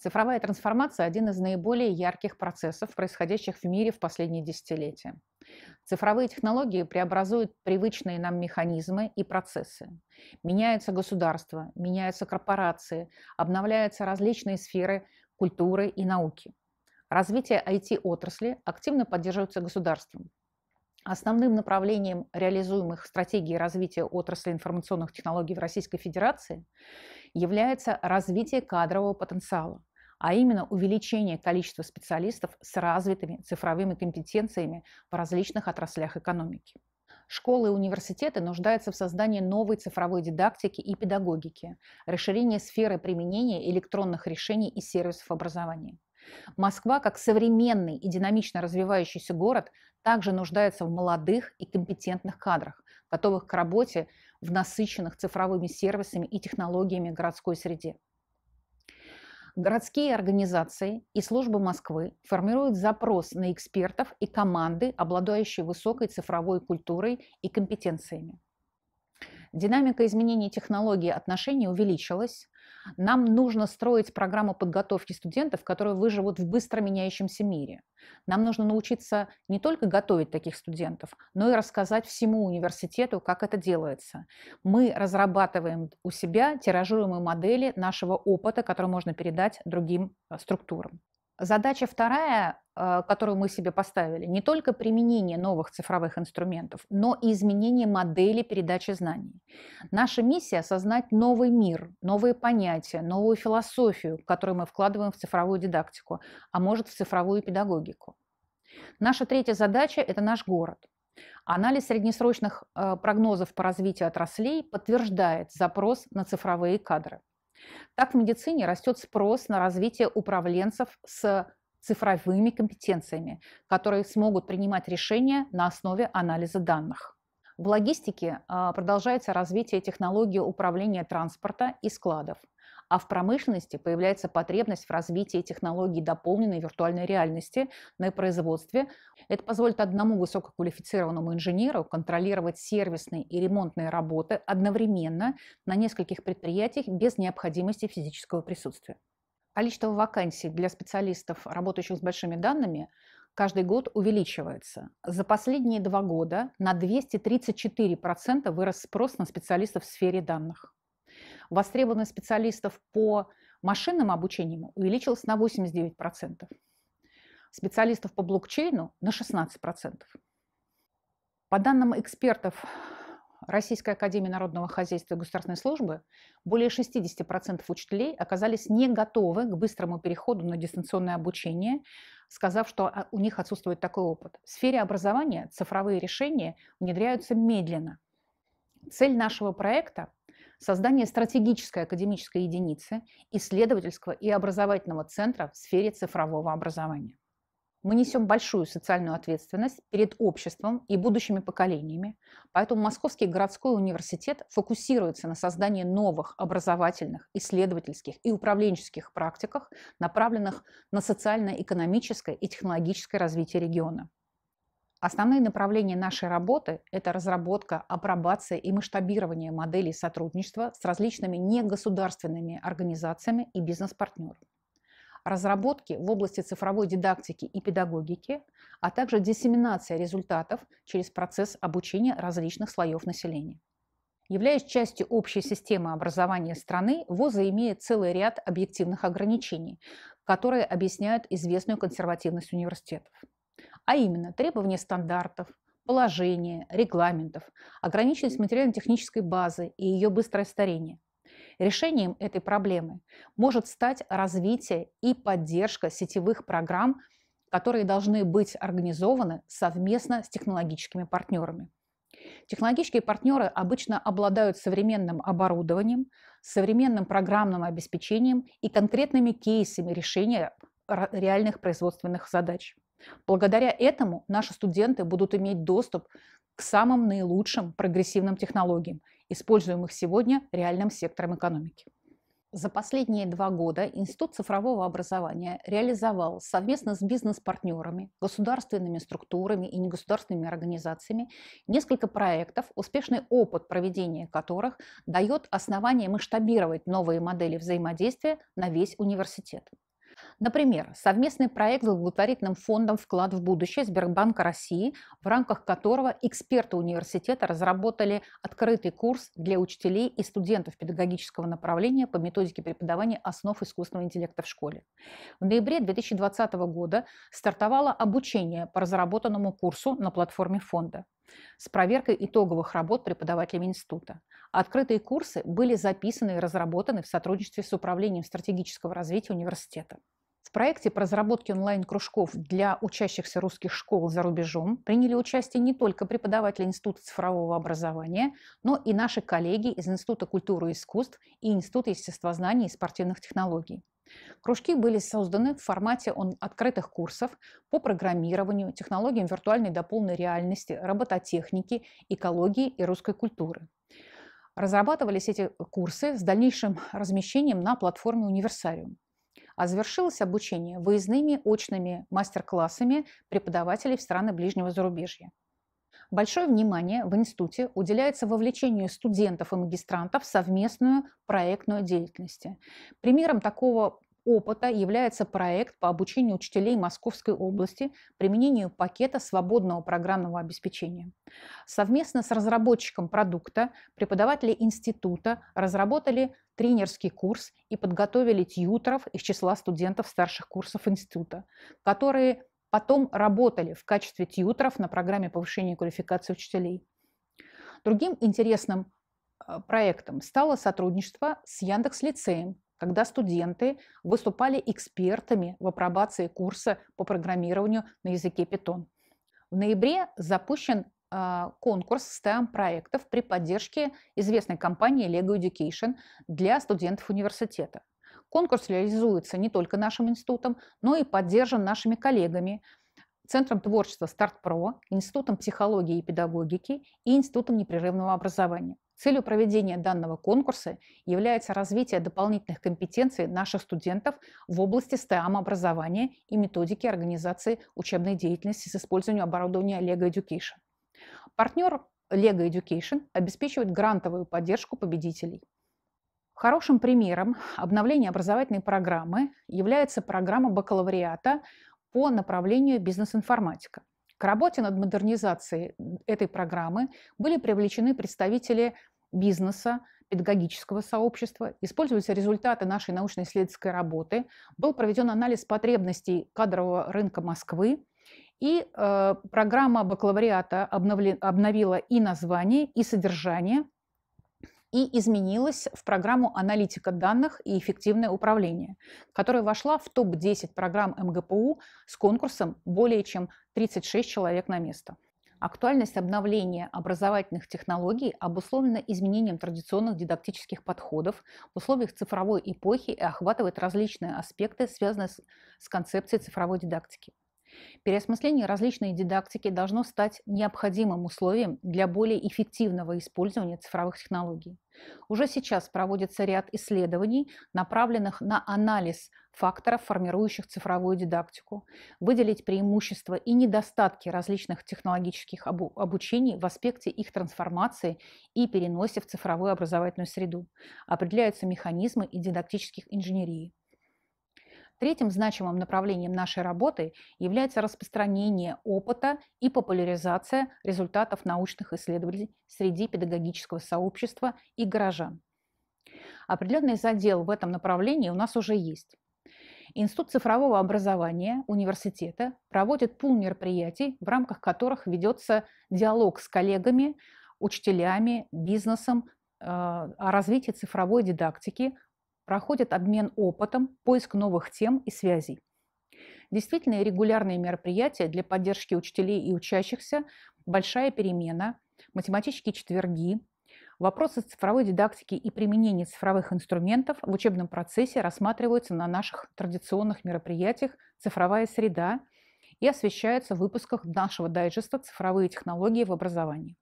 Цифровая трансформация – один из наиболее ярких процессов, происходящих в мире в последние десятилетия. Цифровые технологии преобразуют привычные нам механизмы и процессы. Меняются государства, меняются корпорации, обновляются различные сферы культуры и науки. Развитие IT-отрасли активно поддерживается государством. Основным направлением реализуемых стратегий развития отрасли информационных технологий в Российской Федерации является развитие кадрового потенциала а именно увеличение количества специалистов с развитыми цифровыми компетенциями в различных отраслях экономики. Школы и университеты нуждаются в создании новой цифровой дидактики и педагогики, расширении сферы применения электронных решений и сервисов образования. Москва, как современный и динамично развивающийся город, также нуждается в молодых и компетентных кадрах, готовых к работе в насыщенных цифровыми сервисами и технологиями городской среде. Городские организации и службы Москвы формируют запрос на экспертов и команды, обладающие высокой цифровой культурой и компетенциями. Динамика изменений технологий отношений увеличилась, нам нужно строить программу подготовки студентов, которые выживут в быстро меняющемся мире. Нам нужно научиться не только готовить таких студентов, но и рассказать всему университету, как это делается. Мы разрабатываем у себя тиражируемые модели нашего опыта, который можно передать другим э, структурам. Задача вторая, э, которую мы себе поставили, не только применение новых цифровых инструментов, но и изменение модели передачи знаний. Наша миссия – осознать новый мир, новые понятия, новую философию, которую мы вкладываем в цифровую дидактику, а может в цифровую педагогику. Наша третья задача – это наш город. Анализ среднесрочных э, прогнозов по развитию отраслей подтверждает запрос на цифровые кадры. Так в медицине растет спрос на развитие управленцев с цифровыми компетенциями, которые смогут принимать решения на основе анализа данных. В логистике а, продолжается развитие технологии управления транспорта и складов – а в промышленности появляется потребность в развитии технологий дополненной виртуальной реальности на производстве. Это позволит одному высококвалифицированному инженеру контролировать сервисные и ремонтные работы одновременно на нескольких предприятиях без необходимости физического присутствия. Количество а вакансий для специалистов, работающих с большими данными, каждый год увеличивается. За последние два года на 234% вырос спрос на специалистов в сфере данных востребованность специалистов по машинным обучениям увеличилась на 89%, специалистов по блокчейну на 16%. По данным экспертов Российской Академии Народного Хозяйства и Государственной Службы, более 60% учителей оказались не готовы к быстрому переходу на дистанционное обучение, сказав, что а, у них отсутствует такой опыт. В сфере образования цифровые решения внедряются медленно. Цель нашего проекта создание стратегической академической единицы, исследовательского и образовательного центра в сфере цифрового образования. Мы несем большую социальную ответственность перед обществом и будущими поколениями, поэтому Московский городской университет фокусируется на создании новых образовательных, исследовательских и управленческих практиках, направленных на социально-экономическое и технологическое развитие региона. Основные направления нашей работы – это разработка, апробация и масштабирование моделей сотрудничества с различными негосударственными организациями и бизнес-партнерами разработки в области цифровой дидактики и педагогики, а также диссеминация результатов через процесс обучения различных слоев населения. Являясь частью общей системы образования страны, ВОЗы имеет целый ряд объективных ограничений, которые объясняют известную консервативность университетов а именно требования стандартов, положения, регламентов, ограниченность материально-технической базы и ее быстрое старение. Решением этой проблемы может стать развитие и поддержка сетевых программ, которые должны быть организованы совместно с технологическими партнерами. Технологические партнеры обычно обладают современным оборудованием, современным программным обеспечением и конкретными кейсами решения реальных производственных задач. Благодаря этому наши студенты будут иметь доступ к самым наилучшим прогрессивным технологиям, используемых сегодня реальным сектором экономики. За последние два года Институт цифрового образования реализовал совместно с бизнес-партнерами, государственными структурами и негосударственными организациями несколько проектов, успешный опыт проведения которых дает основание масштабировать новые модели взаимодействия на весь университет. Например, совместный проект с благотворительным фондом «Вклад в будущее» Сбербанка России, в рамках которого эксперты университета разработали открытый курс для учителей и студентов педагогического направления по методике преподавания основ искусственного интеллекта в школе. В ноябре 2020 года стартовало обучение по разработанному курсу на платформе фонда с проверкой итоговых работ преподавателями института. Открытые курсы были записаны и разработаны в сотрудничестве с Управлением стратегического развития университета. В проекте по разработке онлайн-кружков для учащихся русских школ за рубежом приняли участие не только преподаватели Института цифрового образования, но и наши коллеги из Института культуры и искусств и Института естествознания и спортивных технологий. Кружки были созданы в формате он открытых курсов по программированию, технологиям виртуальной дополненной реальности, робототехники, экологии и русской культуры. Разрабатывались эти курсы с дальнейшим размещением на платформе «Универсариум» а завершилось обучение выездными очными мастер-классами преподавателей в страны ближнего зарубежья. Большое внимание в институте уделяется вовлечению студентов и магистрантов в совместную проектную деятельность. Примером такого опыта является проект по обучению учителей Московской области применению пакета свободного программного обеспечения. Совместно с разработчиком продукта преподаватели института разработали тренерский курс и подготовили тьютеров из числа студентов старших курсов института, которые потом работали в качестве тьютеров на программе повышения квалификации учителей. Другим интересным э, проектом стало сотрудничество с Яндекс Лицеем когда студенты выступали экспертами в апробации курса по программированию на языке Python. В ноябре запущен а, конкурс 100 проектов при поддержке известной компании Lego Education для студентов университета. Конкурс реализуется не только нашим институтом, но и поддержан нашими коллегами, Центром творчества StartPro, Институтом психологии и педагогики и Институтом непрерывного образования. Целью проведения данного конкурса является развитие дополнительных компетенций наших студентов в области СТАМ образования и методики организации учебной деятельности с использованием оборудования LEGO Education. Партнер LEGO Education обеспечивает грантовую поддержку победителей. Хорошим примером обновления образовательной программы является программа бакалавриата по направлению бизнес-информатика. К работе над модернизацией этой программы были привлечены представители бизнеса, педагогического сообщества, используются результаты нашей научно-исследовательской работы, был проведен анализ потребностей кадрового рынка Москвы, и э, программа бакалавриата обновлен, обновила и название, и содержание – и изменилась в программу «Аналитика данных и эффективное управление», которая вошла в топ-10 программ МГПУ с конкурсом более чем 36 человек на место. Актуальность обновления образовательных технологий обусловлена изменением традиционных дидактических подходов в условиях цифровой эпохи и охватывает различные аспекты, связанные с концепцией цифровой дидактики. Переосмысление различной дидактики должно стать необходимым условием для более эффективного использования цифровых технологий. Уже сейчас проводится ряд исследований, направленных на анализ факторов, формирующих цифровую дидактику, выделить преимущества и недостатки различных технологических обу обучений в аспекте их трансформации и переносе в цифровую образовательную среду. Определяются механизмы и дидактических инженерии. Третьим значимым направлением нашей работы является распространение опыта и популяризация результатов научных исследований среди педагогического сообщества и горожан. Определенный задел в этом направлении у нас уже есть. Институт цифрового образования университета проводит пул мероприятий, в рамках которых ведется диалог с коллегами, учителями, бизнесом э, о развитии цифровой дидактики, проходит обмен опытом, поиск новых тем и связей. Действительно, регулярные мероприятия для поддержки учителей и учащихся, большая перемена, математические четверги, вопросы цифровой дидактики и применения цифровых инструментов в учебном процессе рассматриваются на наших традиционных мероприятиях «Цифровая среда» и освещаются в выпусках нашего дайджеста «Цифровые технологии в образовании»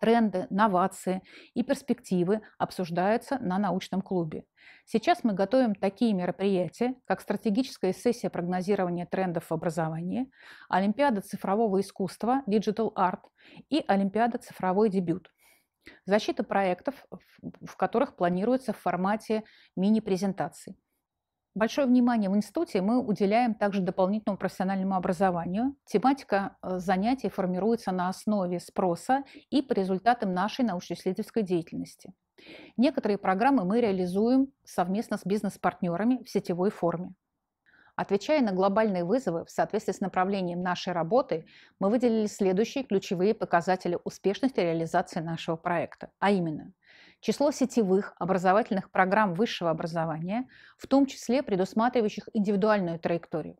тренды, новации и перспективы обсуждаются на научном клубе. Сейчас мы готовим такие мероприятия, как стратегическая сессия прогнозирования трендов в образовании, Олимпиада цифрового искусства Digital Art и Олимпиада цифровой дебют. Защита проектов, в которых планируется в формате мини-презентаций. Большое внимание в институте мы уделяем также дополнительному профессиональному образованию. Тематика э, занятий формируется на основе спроса и по результатам нашей научно-исследовательской деятельности. Некоторые программы мы реализуем совместно с бизнес-партнерами в сетевой форме. Отвечая на глобальные вызовы в соответствии с направлением нашей работы, мы выделили следующие ключевые показатели успешности реализации нашего проекта, а именно число сетевых образовательных программ высшего образования, в том числе предусматривающих индивидуальную траекторию,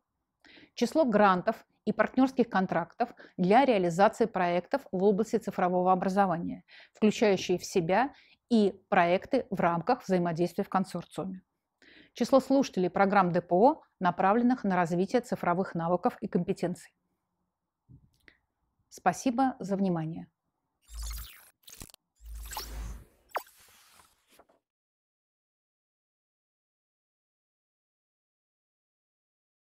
число грантов и партнерских контрактов для реализации проектов в области цифрового образования, включающие в себя и проекты в рамках взаимодействия в консорциуме. Число слушателей программ ДПО, направленных на развитие цифровых навыков и компетенций. Спасибо за внимание.